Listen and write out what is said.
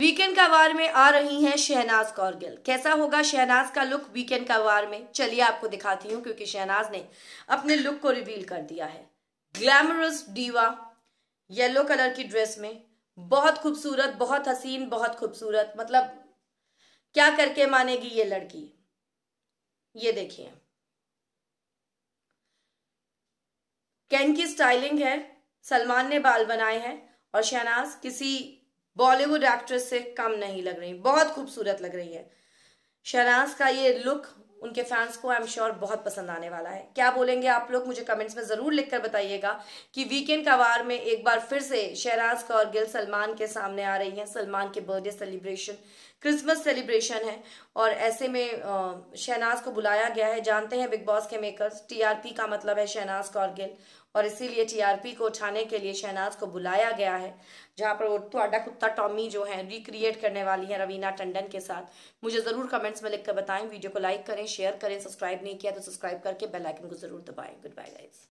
weekend का वार में आ रही हैं शहनाज कौर गिल कैसा होगा शहनाज का लुक वीकेंड का वार में चलिए आपको दिखाती हूँ क्योंकि शहनाज ने अपने लुक को रिवील कर दिया है ग्लैमरस डीवा येलो कलर की ड्रेस में बहुत खूबसूरत बहुत हसीन बहुत खूबसूरत मतलब क्या करके मानेगी ये लड़की ये देखिए कैन की स्टाइलिंग है सलमान ने बाल बनाए हैं और शहनाज किसी बॉलीवुड एक्ट्रेस से कम नहीं लग रही बहुत खूबसूरत लग रही है शहनाज का ये लुक उनके फैंस को आई एम श्योर बहुत पसंद आने वाला है क्या बोलेंगे आप लोग मुझे कमेंट्स में ज़रूर लिखकर बताइएगा कि वीकेंड का वार में एक बार फिर से शहराज कौर गिल सलमान के सामने आ रही हैं सलमान के बर्थडे सेलिब्रेशन क्रिसमस सेलिब्रेशन है और ऐसे में शहनाज को बुलाया गया है जानते हैं बिग बॉस के मेकर्स टीआरपी का मतलब है शहनाज कौर गिल और इसीलिए टीआरपी को उठाने के लिए शहनाज को बुलाया गया है जहाँ पर वो थोड़ा कुत्ता टॉमी जो है रिक्रिएट करने वाली है रवीना टंडन के साथ मुझे ज़रूर कमेंट्स में लिखकर बताएं वीडियो को लाइक करें शेयर करें सब्सक्राइब नहीं किया तो सब्सक्राइब करके बेल आइकन को जरूर दबाएं गुड बाय गाइस